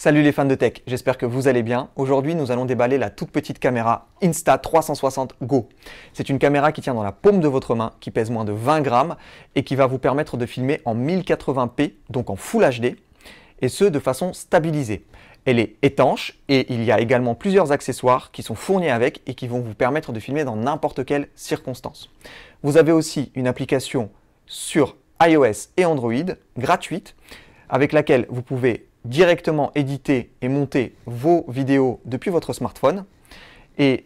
Salut les fans de tech, j'espère que vous allez bien. Aujourd'hui, nous allons déballer la toute petite caméra Insta360 Go. C'est une caméra qui tient dans la paume de votre main, qui pèse moins de 20 grammes et qui va vous permettre de filmer en 1080p, donc en Full HD, et ce de façon stabilisée. Elle est étanche et il y a également plusieurs accessoires qui sont fournis avec et qui vont vous permettre de filmer dans n'importe quelle circonstance. Vous avez aussi une application sur iOS et Android gratuite avec laquelle vous pouvez directement éditer et monter vos vidéos depuis votre smartphone. Et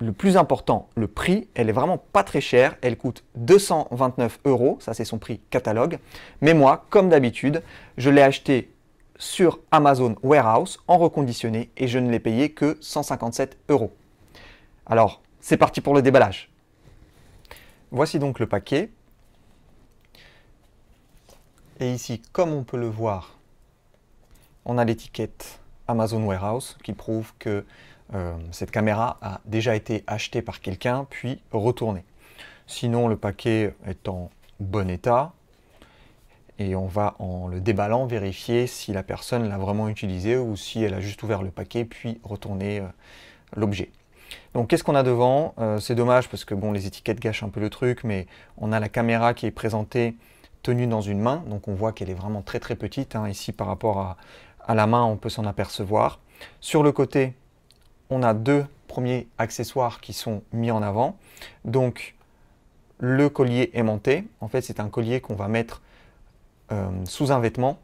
le plus important, le prix, elle est vraiment pas très chère. Elle coûte 229 euros, ça c'est son prix catalogue. Mais moi, comme d'habitude, je l'ai acheté sur Amazon Warehouse en reconditionné et je ne l'ai payé que 157 euros. Alors, c'est parti pour le déballage. Voici donc le paquet. Et ici, comme on peut le voir, on a l'étiquette Amazon Warehouse qui prouve que euh, cette caméra a déjà été achetée par quelqu'un puis retournée. Sinon, le paquet est en bon état et on va en le déballant vérifier si la personne l'a vraiment utilisé ou si elle a juste ouvert le paquet puis retourné euh, l'objet. Donc qu'est-ce qu'on a devant euh, C'est dommage parce que bon, les étiquettes gâchent un peu le truc, mais on a la caméra qui est présentée tenue dans une main, donc on voit qu'elle est vraiment très très petite hein, ici par rapport à, à la main, on peut s'en apercevoir. Sur le côté, on a deux premiers accessoires qui sont mis en avant. Donc, le collier aimanté. En fait, c'est un collier qu'on va mettre euh, sous un vêtement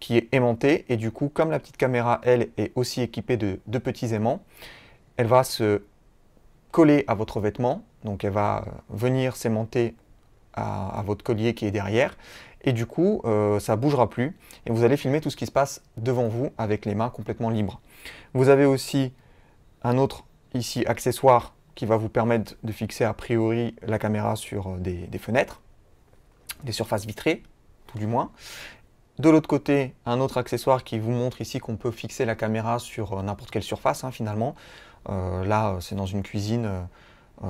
qui est aimanté. Et du coup, comme la petite caméra, elle, est aussi équipée de deux petits aimants, elle va se coller à votre vêtement. Donc, elle va euh, venir s'aimanter à votre collier qui est derrière et du coup ça euh, ça bougera plus et vous allez filmer tout ce qui se passe devant vous avec les mains complètement libres. Vous avez aussi un autre ici accessoire qui va vous permettre de fixer a priori la caméra sur euh, des, fenêtres, des surfaces vitrées tout du moins. De l'autre côté, un autre accessoire qui vous montre ici qu'on peut fixer la caméra sur euh, n'importe quelle surface hein, finalement. là, c'est dans une cuisine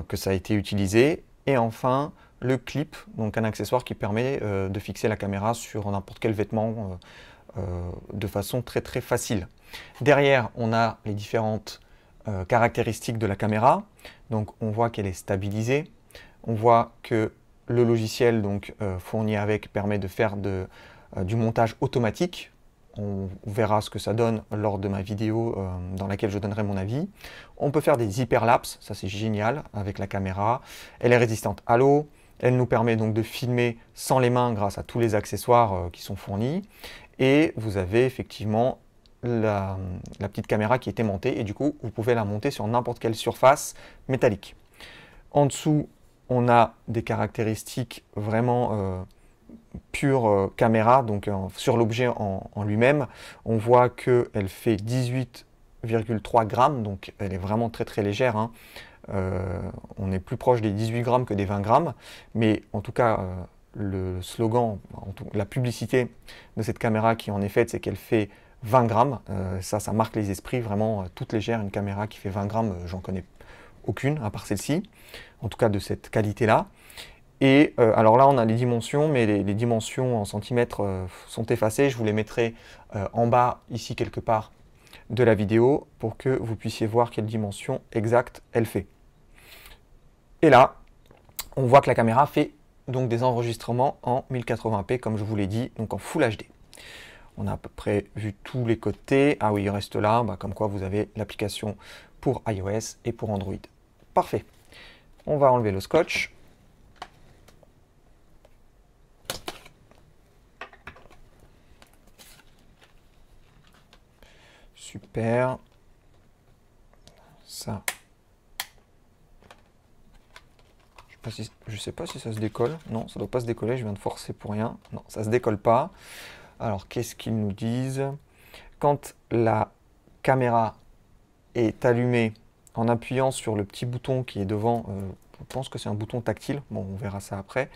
que ça a été utilisé. Et enfin, le clip, donc un accessoire qui permet euh, de fixer la caméra sur n'importe quel vêtement euh, euh, de façon très très facile. Derrière, on a les différentes caractéristiques de la caméra. Donc on voit qu'elle est stabilisée. On voit que le logiciel donc, fourni avec permet de faire de, du montage automatique on verra ce que ça donne lors de ma vidéo dans laquelle je donnerai mon avis. On peut faire des hyperlapses, ça c'est génial, avec la caméra. Elle est résistante à l'eau, elle nous permet donc de filmer sans les mains grâce à tous les accessoires euh, qui sont fournis. Et vous avez effectivement la, petite caméra qui est montée et du coup vous pouvez la monter sur n'importe quelle surface métallique. En dessous on a des caractéristiques vraiment euh, pure euh, caméra, donc sur l'objet en, en lui-même. On voit qu'elle fait 18 3 grammes, donc elle est vraiment très très légère. Hein. Euh, on est plus proche des 18 grammes que des 20 grammes, mais en tout cas, euh, le slogan, la publicité de cette caméra qui en est faite, c'est qu'elle fait 20 grammes. Euh, ça, ça marque les esprits, vraiment toute légère. Une caméra qui fait 20 grammes, j'en connais aucune, à part celle-ci, en tout cas de cette qualité-là. Et alors là, on a les dimensions, mais les, dimensions en centimètres sont effacées. Je vous les mettrai en bas, ici quelque part, de la vidéo pour que vous puissiez voir quelle dimension exacte elle fait. Et là, on voit que la caméra fait donc des enregistrements en 1080p, comme je vous l'ai dit, donc en Full HD. On a à peu près vu tous les côtés. Ah oui, il reste là, bah, comme quoi vous avez l'application pour iOS et pour Android. Parfait. On va enlever le scotch. Ça. Je sais, pas si, ça se décolle. Non, ça doit pas se décoller. Je viens de forcer pour rien. Non, ça se décolle pas. Alors, qu'est-ce qu'ils nous disent Quand la caméra est allumée en appuyant sur le petit bouton qui est devant, euh, je pense que c'est un bouton tactile, bon, on verra ça après.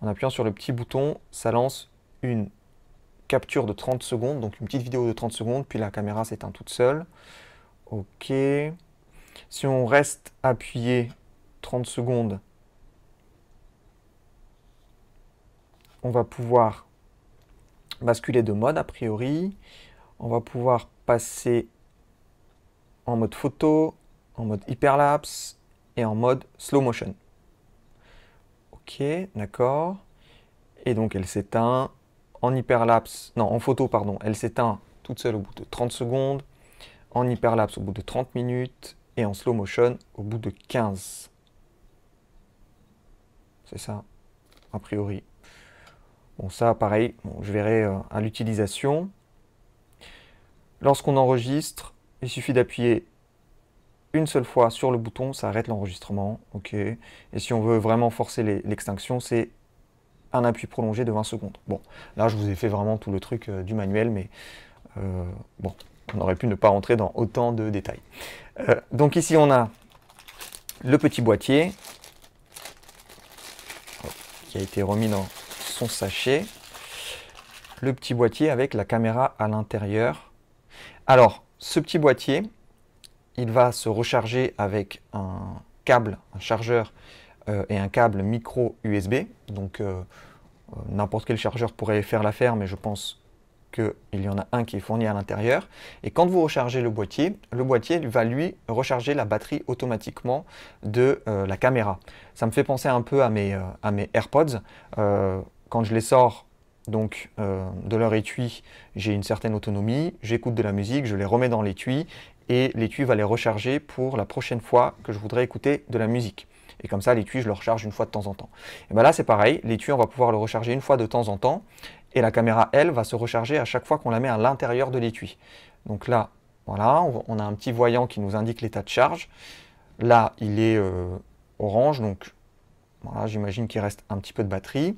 En appuyant sur le petit bouton, ça lance une capture de 30 secondes, donc une petite vidéo de 30 secondes, puis la caméra s'éteint toute seule. Ok. Si on reste appuyé 30 secondes, on va pouvoir basculer de mode a priori. On va pouvoir passer en mode photo, en mode hyperlapse et en mode slow motion. Ok, d'accord. Et donc elle s'éteint, en hyperlapse, non, en photo, pardon, elle s'éteint toute seule au bout de 30 secondes, en hyperlapse au bout de 30 minutes et en slow motion au bout de 15. C'est ça, a priori. Bon, ça, pareil, bon, je verrai euh, à l'utilisation. Lorsqu'on enregistre, il suffit d'appuyer une seule fois sur le bouton, ça arrête l'enregistrement. ok. Et si on veut vraiment forcer l'extinction, c'est un appui prolongé de 20 secondes. Bon, là je vous ai fait vraiment tout le truc euh, du manuel, mais euh, bon, on aurait pu ne pas rentrer dans autant de détails. Euh, donc ici on a le petit boîtier oh, qui a été remis dans son sachet. Le petit boîtier avec la caméra à l'intérieur. Alors, ce petit boîtier, il va se recharger avec un câble, un chargeur euh, et un câble micro USB. Donc euh, euh, n'importe quel chargeur pourrait faire l'affaire, mais je pense qu'il y en a un qui est fourni à l'intérieur. Et quand vous rechargez le boîtier, le boîtier va lui recharger la batterie automatiquement de la caméra. Ça me fait penser un peu à mes, AirPods. quand je les sors donc de leur étui, j'ai une certaine autonomie, j'écoute de la musique, je les remets dans l'étui et l'étui va les recharger pour la prochaine fois que je voudrais écouter de la musique. Et comme ça, l'étui, je le recharge une fois de temps en temps. Et bien là, c'est pareil. L'étui, on va pouvoir le recharger une fois de temps en temps. Et la caméra, elle, va se recharger à chaque fois qu'on la met à l'intérieur de l'étui. Donc là, voilà, on a un petit voyant qui nous indique l'état de charge. Là, il est euh, orange, donc voilà, j'imagine qu'il reste un petit peu de batterie.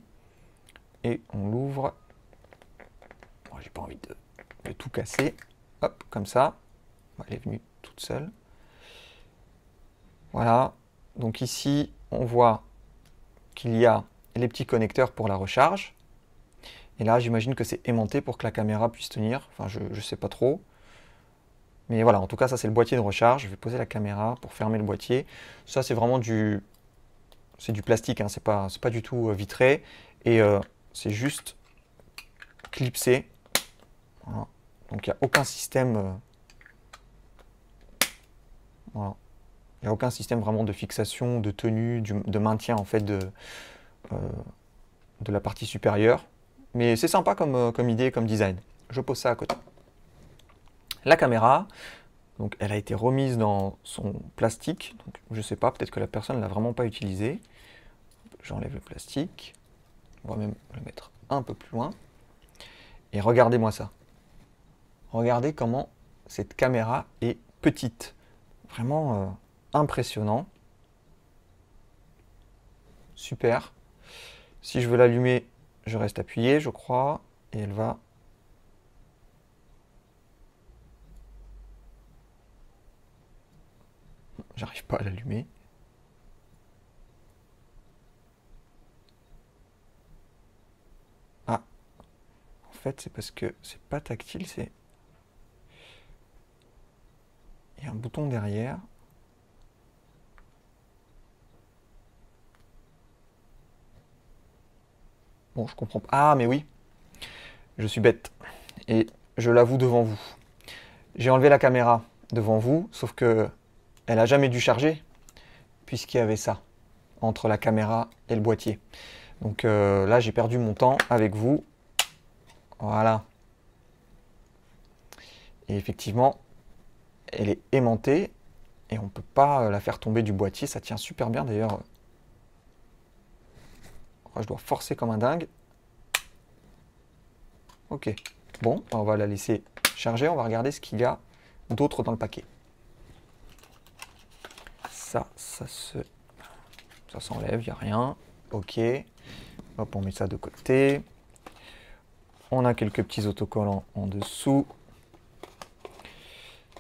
Et on l'ouvre. Moi, J'ai pas envie de, de, tout casser. Hop, comme ça. Elle est venue toute seule. Voilà, donc ici, on voit qu'il y a les petits connecteurs pour la recharge. Et là, j'imagine que c'est aimanté pour que la caméra puisse tenir. Enfin, je ne sais pas trop. Mais voilà, en tout cas, ça, c'est le boîtier de recharge. Je vais poser la caméra pour fermer le boîtier. Ça, c'est vraiment du... C'est du plastique, hein. c'est pas, pas du tout euh, vitré. Et euh, c'est juste clipsé. Donc, il n'y a aucun système... Euh, voilà. Il n'y a aucun système vraiment de fixation, de tenue, de maintien en fait de, euh, de la partie supérieure. Mais c'est sympa comme, euh, comme idée, comme design. Je pose ça à côté. La caméra, donc elle a été remise dans son plastique. je ne sais pas, peut-être que la personne ne l'a vraiment pas utilisée. J'enlève le plastique. On va même le mettre un peu plus loin. Et regardez-moi ça. Regardez comment cette caméra est petite. Vraiment, euh, impressionnant. Super. Si je veux l'allumer, je reste appuyé, je crois, et elle va... J'arrive pas à l'allumer. Ah. En fait, c'est parce que c'est pas tactile, c'est... Il y a un bouton derrière. je comprends pas. Ah, mais oui, je suis bête. Et je l'avoue devant vous. J'ai enlevé la caméra devant vous, sauf que elle a jamais dû charger, puisqu'il y avait ça entre la caméra et le boîtier. Donc euh, là, j'ai perdu mon temps avec vous. Voilà. Et effectivement, elle est aimantée et on ne peut pas euh, la faire tomber du boîtier. Ça tient super bien d'ailleurs. Ah, je dois forcer comme un dingue. Ok. Bon, bah, on va la laisser charger. On va regarder ce qu'il y a d'autre dans le paquet. Ça, ça se... Ça s'enlève, il n'y a rien. Ok. Hop, on met ça de côté. On a quelques petits autocollants en dessous.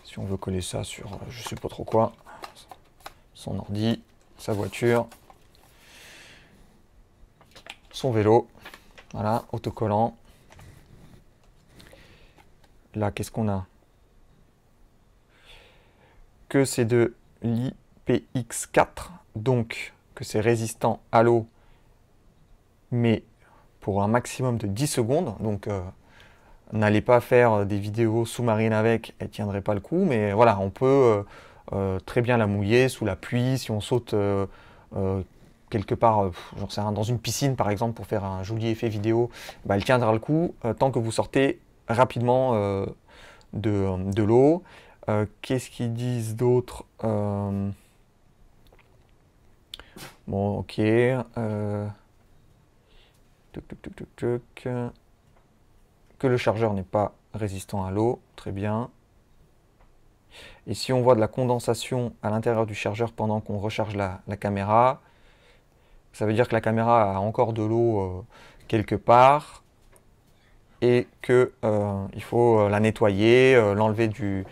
Si on veut coller ça sur euh, je sais pas trop quoi, son ordi, sa voiture, son vélo. Voilà, autocollant. Là, qu'est-ce qu'on a Que c'est de l'IPX4, donc que c'est résistant à l'eau, mais pour un maximum de 10 secondes. Donc, euh, n'allez pas faire des vidéos sous-marines avec, elle tiendrait pas le coup. Mais voilà, on peut euh, euh, très bien la mouiller sous la pluie, si on saute quelque part, euh, dans une piscine par exemple, pour faire un joli effet vidéo, bah, elle tiendra le coup euh, tant que vous sortez rapidement euh, de, l'eau. qu'est-ce qu'ils disent d'autre Bon, ok. que le chargeur n'est pas résistant à l'eau, très bien. Et si on voit de la condensation à l'intérieur du chargeur pendant qu'on recharge la caméra, ça veut dire que la caméra a encore de l'eau euh, quelque part et qu'il euh, faut euh, la nettoyer, l'enlever du,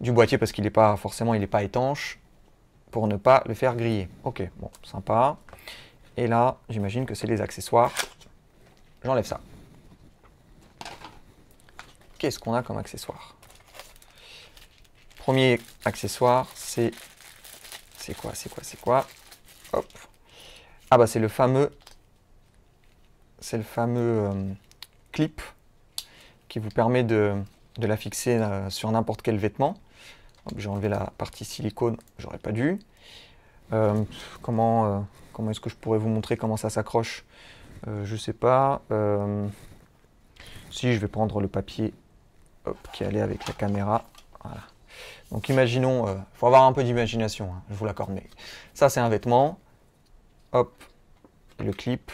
boîtier parce qu'il n'est pas forcément il est pas étanche pour ne pas le faire griller. Ok, bon, sympa. Et là, j'imagine que c'est les accessoires. J'enlève ça. Qu'est-ce qu'on a comme accessoire Premier accessoire, c'est... C'est quoi, c'est quoi, c'est quoi Hop, ah bah c'est le fameux, c'est le fameux euh, clip qui vous permet de, la fixer euh, sur n'importe quel vêtement. J'ai enlevé la partie silicone, j'aurais pas dû. Euh, comment comment est-ce que je pourrais vous montrer comment ça s'accroche Je sais pas. si je vais prendre le papier qui allait avec la caméra. Donc imaginons, il faut avoir un peu d'imagination, hein, je vous l'accorde, mais ça c'est un vêtement, hop, le clip,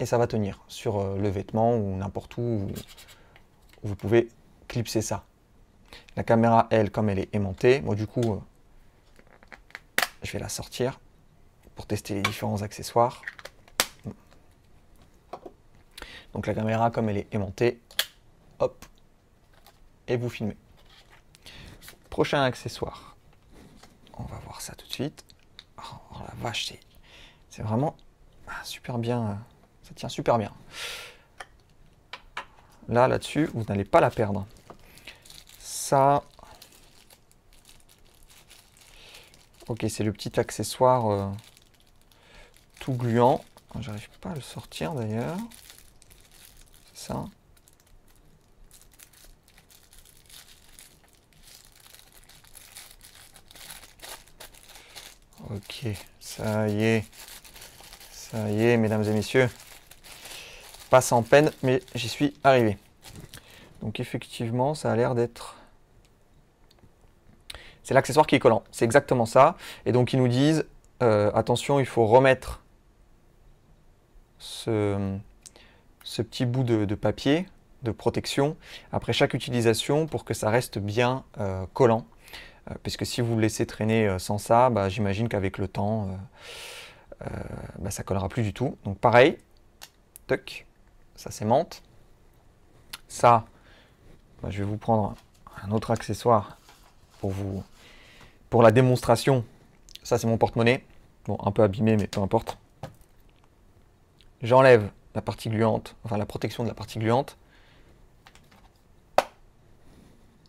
et ça va tenir sur euh, le vêtement ou n'importe où, où vous pouvez clipser ça. La caméra, elle, comme elle est aimantée, moi du coup, euh, je vais la sortir pour tester les différents accessoires. Donc la caméra, comme elle est aimantée, hop, et vous filmez. Prochain accessoire on va voir ça tout de suite. Oh, oh la vache, c'est vraiment ah, super bien. Euh, ça tient super bien. Là, là-dessus, vous n'allez pas la perdre. Ça. Ok, c'est le petit accessoire euh, tout gluant. J'arrive pas à le sortir d'ailleurs. C'est ça. Ok, ça y est. Ça y est, mesdames et messieurs. Pas sans peine, mais j'y suis arrivé. Donc effectivement, ça a l'air d'être... C'est l'accessoire qui est collant. C'est exactement ça. Et donc ils nous disent, euh, attention, il faut remettre ce, petit bout de, papier de protection après chaque utilisation pour que ça reste bien euh, collant. Euh, puisque si vous le laissez traîner euh, sans ça, bah, j'imagine qu'avec le temps, euh, bah, ça ne collera plus du tout. Donc pareil, tuc, ça s'aimante. Ça, bah, je vais vous prendre un autre accessoire pour vous pour la démonstration. Ça, c'est mon porte-monnaie. Bon, un peu abîmé, mais peu importe. J'enlève la partie gluante, enfin la protection de la partie gluante.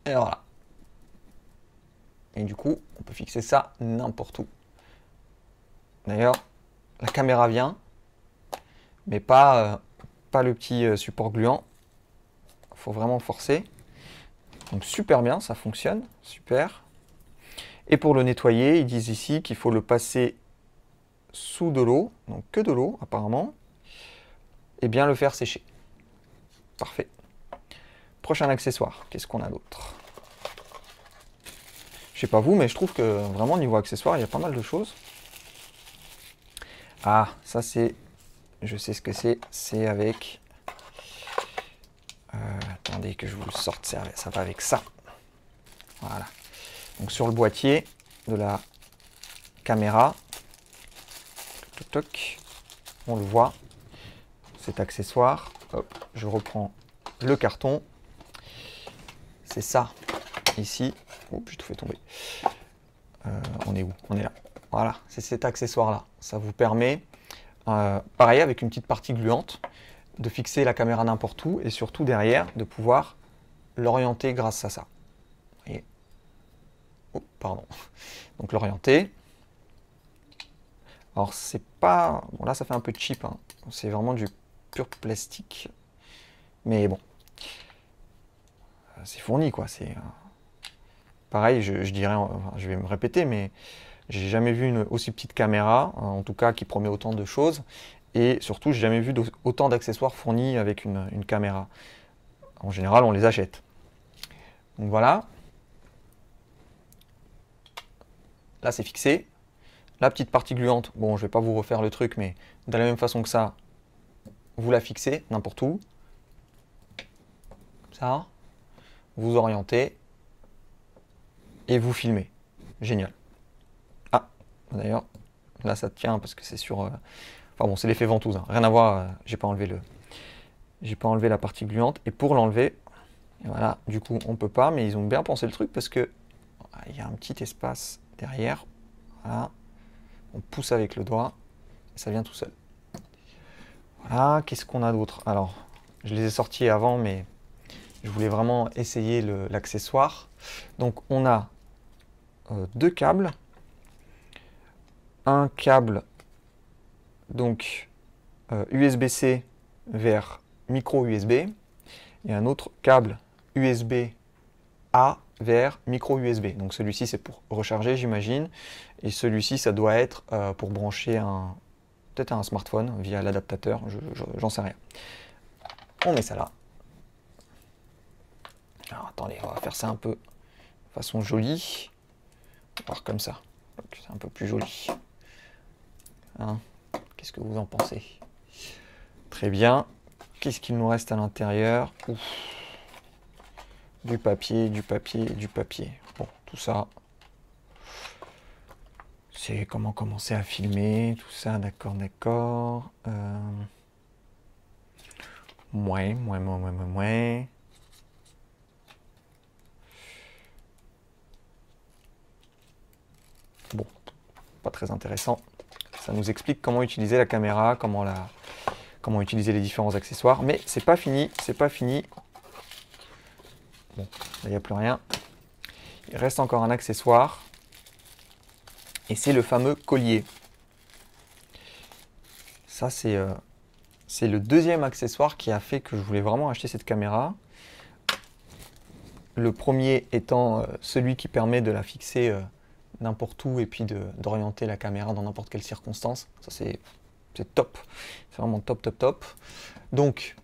Et voilà. Et du coup, on peut fixer ça n'importe où. D'ailleurs, la caméra vient, mais pas, euh, pas le petit euh, support gluant. Il faut vraiment forcer. Donc super bien, ça fonctionne, super. Et pour le nettoyer, ils disent ici qu'il faut le passer sous de l'eau, donc que de l'eau apparemment, et bien le faire sécher. Parfait. Prochain accessoire, qu'est-ce qu'on a d'autre je sais pas vous, mais je trouve que vraiment niveau accessoires, il y a pas mal de choses. Ah, ça c'est... Je sais ce que c'est. C'est avec... Euh, attendez que je vous le sorte. Ça va avec ça. Voilà. Donc sur le boîtier de la caméra, toc, on le voit, cet accessoire. je reprends le carton. C'est ça, ici, Oups, oh, j'ai tout fait tomber. Euh, on est où On est là. Voilà, c'est cet accessoire-là. Ça vous permet, euh, pareil avec une petite partie gluante, de fixer la caméra n'importe où et surtout derrière de pouvoir l'orienter grâce à ça. Vous voyez oh, pardon. Donc l'orienter. Alors c'est pas... Bon là ça fait un peu cheap, hein. c'est vraiment du pur plastique. Mais bon, euh, c'est fourni quoi, c'est pareil, je, dirais, je vais me répéter, mais j'ai jamais vu une aussi petite caméra, hein, en tout cas qui promet autant de choses, et surtout, j'ai jamais vu autant d'accessoires fournis avec une, caméra. En général, on les achète. Donc voilà. Là, c'est fixé. La petite partie gluante, bon, je ne vais pas vous refaire le truc, mais de la même façon que ça, vous la fixez n'importe où. Comme ça. Vous orientez et vous filmez. Génial. Ah, d'ailleurs, là ça tient parce que c'est sur... Euh, enfin bon, c'est l'effet ventouse, hein. rien à voir, euh, j'ai pas enlevé le... J'ai pas enlevé la partie gluante, et pour l'enlever, voilà, du coup on peut pas, mais ils ont bien pensé le truc parce que ah, il y a un petit espace derrière, voilà, on pousse avec le doigt, et ça vient tout seul. Voilà, qu'est-ce qu'on a d'autre Alors, je les ai sortis avant, mais je voulais vraiment essayer l'accessoire. Donc on a euh, deux câbles. Un câble donc USB-C euh, vers micro USB et un autre câble USB A vers micro USB. Donc celui-ci c'est pour recharger j'imagine et celui-ci ça doit être euh, pour brancher un peut-être un smartphone via l'adaptateur, j'en sais rien. On met ça là. attendez, on va faire ça un peu de façon jolie voir comme ça. C'est un peu plus joli. Hein, qu'est-ce que vous en pensez Très bien. Qu'est-ce qu'il nous reste à l'intérieur Du papier, du papier, du papier. Bon, tout ça. C'est comment commencer à filmer, tout ça, d'accord, d'accord. Euh... moi, mouais, mouais, mouais, mouais. pas très intéressant. Ça nous explique comment utiliser la caméra, comment, la, comment utiliser les différents accessoires. Mais c'est pas fini, c'est pas fini. Bon, il n'y a plus rien. Il reste encore un accessoire. Et c'est le fameux collier. Ça, euh, c'est le deuxième accessoire qui a fait que je voulais vraiment acheter cette caméra. Le premier étant euh, celui qui permet de la fixer euh, n'importe où et puis d'orienter la caméra dans n'importe quelle circonstance. Ça, c'est top. C'est vraiment top, top, top. Donc,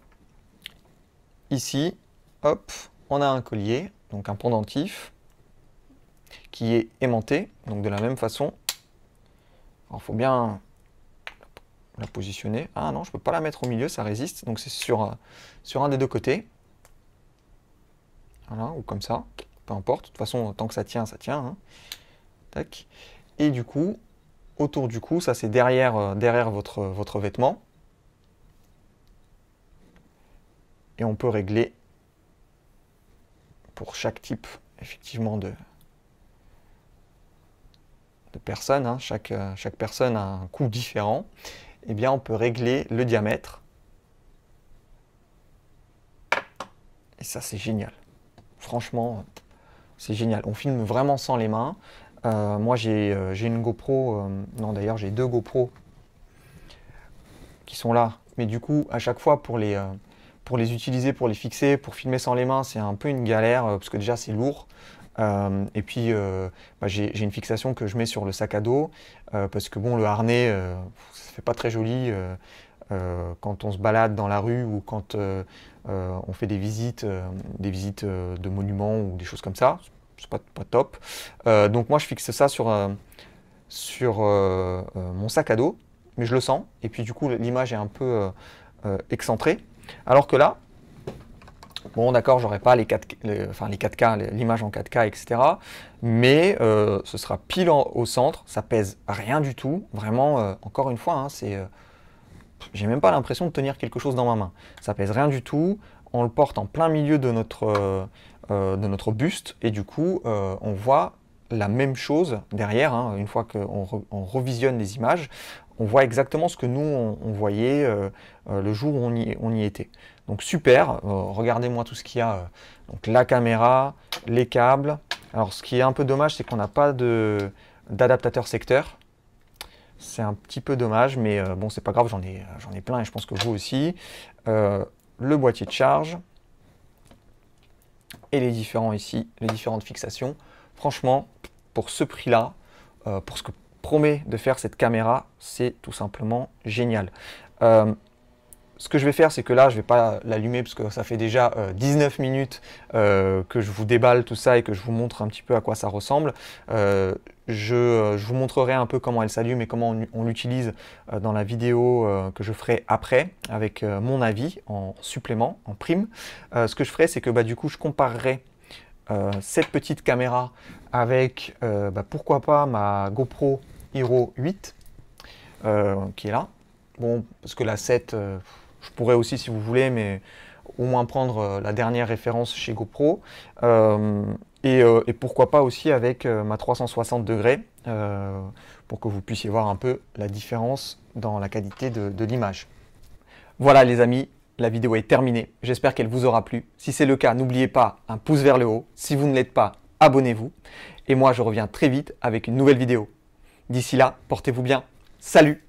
ici, hop, on a un collier, donc un pendentif, qui est aimanté, donc de la même façon. Alors, il faut bien la positionner. Ah non, je ne peux pas la mettre au milieu, ça résiste. Donc, c'est sur, euh, sur un des deux côtés. Voilà, ou comme ça, peu importe. De toute façon, tant que ça tient, ça tient. Hein. Et du coup, autour du cou, ça c'est derrière, euh, derrière votre, votre vêtement. Et on peut régler pour chaque type effectivement de, de personne, hein. chaque, euh, chaque personne a un coût différent, et eh bien on peut régler le diamètre. Et ça c'est génial. Franchement, c'est génial. On filme vraiment sans les mains. Euh, moi, euh, j'ai une GoPro. Euh, non, d'ailleurs, j'ai deux GoPro qui sont là. Mais du coup, à chaque fois, pour les, utiliser, pour les fixer, pour filmer sans les mains, c'est un peu une galère parce que déjà, c'est lourd. et puis, bah, j'ai une fixation que je mets sur le sac à dos parce que bon, le harnais, ça fait pas très joli. quand on se balade dans la rue ou quand on fait des visites, des visites de monuments ou des choses comme ça, c'est pas, top. Euh, donc moi, je fixe ça sur, euh, sur euh, mon sac à dos, mais je le sens. Et puis du coup, l'image est un peu excentrée. Alors que là, bon d'accord, j'aurai pas les 4, enfin, les 4K, l'image en 4K, etc. Mais ce sera pile au centre, ça pèse rien du tout. Vraiment, encore une fois, hein, c'est... j'ai même pas l'impression de tenir quelque chose dans ma main. Ça pèse rien du tout. On le porte en plein milieu de notre euh, de notre buste, et du coup, euh, on voit la même chose derrière, hein. une fois qu'on on revisionne les images, on voit exactement ce que nous, on, voyait euh, le jour où on y, était. Donc super, regardez-moi tout ce qu'il y a, donc la caméra, les câbles. Alors ce qui est un peu dommage, c'est qu'on n'a pas d'adaptateur secteur, c'est un petit peu dommage, mais bon, c'est pas grave, j'en ai, j'en ai plein et je pense que vous aussi. le boîtier de charge, et les différents ici, les différentes fixations. Franchement, pour ce prix-là, euh, pour ce que promet de faire cette caméra, c'est tout simplement génial. Euh, ce que je vais faire, c'est que là, je ne vais pas l'allumer parce que ça fait déjà 19 euh, minutes euh, que je vous déballe tout ça et que je vous montre un petit peu à quoi ça ressemble. Euh, je, vous montrerai un peu comment elle s'allume et comment on, l'utilise dans la vidéo que je ferai après avec mon avis en supplément, en prime. ce que je ferai, c'est que bah, du coup, je comparerai cette petite caméra avec, bah, pourquoi pas, ma GoPro Hero 8 qui est là. Bon, parce que la 7... Je pourrais aussi, si vous voulez, mais au moins prendre euh, la dernière référence chez GoPro. Euh, euh, et, pourquoi pas aussi avec ma 360 degrés, pour que vous puissiez voir un peu la différence dans la qualité de l'image. Voilà les amis, la vidéo est terminée. J'espère qu'elle vous aura plu. Si c'est le cas, n'oubliez pas un pouce vers le haut. Si vous ne l'êtes pas, abonnez-vous. Et moi, je reviens très vite avec une nouvelle vidéo. D'ici là, portez-vous bien. Salut